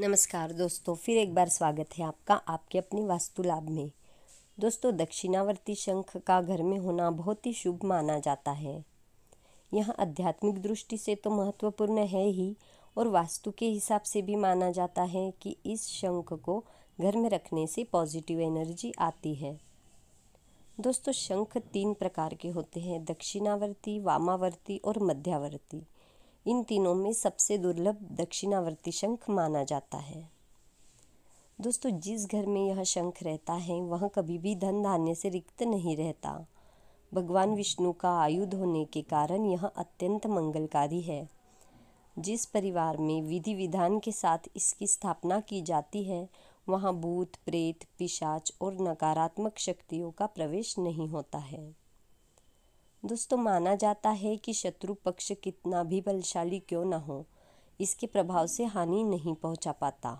नमस्कार दोस्तों फिर एक बार स्वागत है आपका आपके अपनी वास्तुलाभ में दोस्तों दक्षिणावर्ती शंख का घर में होना बहुत ही शुभ माना जाता है यह आध्यात्मिक दृष्टि से तो महत्वपूर्ण है ही और वास्तु के हिसाब से भी माना जाता है कि इस शंख को घर में रखने से पॉजिटिव एनर्जी आती है दोस्तों शंख तीन प्रकार के होते हैं दक्षिणावर्ती वामावर्ती और मध्यावर्ती इन तीनों में सबसे दुर्लभ दक्षिणावर्ती शंख माना जाता है दोस्तों जिस घर में यह शंख रहता है वह कभी भी धन धान्य से रिक्त नहीं रहता भगवान विष्णु का आयुध होने के कारण यह अत्यंत मंगलकारी है जिस परिवार में विधि विधान के साथ इसकी स्थापना की जाती है वहाँ भूत प्रेत पिशाच और नकारात्मक शक्तियों का प्रवेश नहीं होता है दोस्तों माना जाता है कि शत्रु पक्ष कितना भी बलशाली क्यों ना हो इसके प्रभाव से हानि नहीं पहुंचा पाता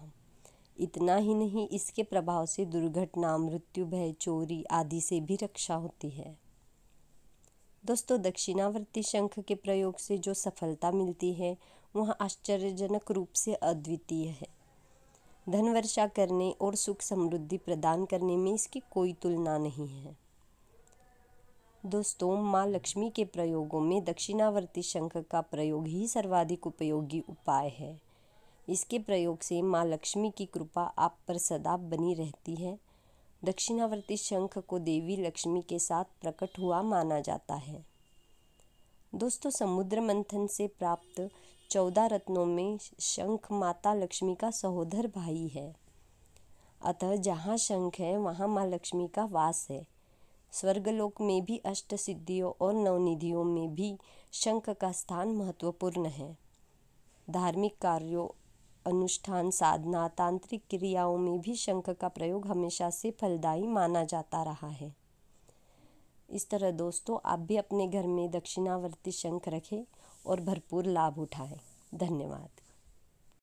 इतना ही नहीं इसके प्रभाव से दुर्घटना मृत्यु भय चोरी आदि से भी रक्षा होती है दोस्तों दक्षिणावर्ती शंख के प्रयोग से जो सफलता मिलती है वह आश्चर्यजनक रूप से अद्वितीय है धन वर्षा करने और सुख समृद्धि प्रदान करने में इसकी कोई तुलना नहीं है दोस्तों माँ लक्ष्मी के प्रयोगों में दक्षिणावर्ती शंख का प्रयोग ही सर्वाधिक उपयोगी उपाय है इसके प्रयोग से माँ लक्ष्मी की कृपा आप पर सदा बनी रहती है दक्षिणावर्ती शंख को देवी लक्ष्मी के साथ प्रकट हुआ माना जाता है दोस्तों समुद्र मंथन से प्राप्त चौदह रत्नों में शंख माता लक्ष्मी का सहोदर भाई है अतः जहाँ शंख है वहाँ माँ लक्ष्मी का वास है स्वर्गलोक में भी अष्ट सिद्धियों और नवनिधियों में भी शंख का स्थान महत्वपूर्ण है धार्मिक कार्यों अनुष्ठान साधना तांत्रिक क्रियाओं में भी शंख का प्रयोग हमेशा से फलदायी माना जाता रहा है इस तरह दोस्तों आप भी अपने घर में दक्षिणावर्ती शंख रखें और भरपूर लाभ उठाएं धन्यवाद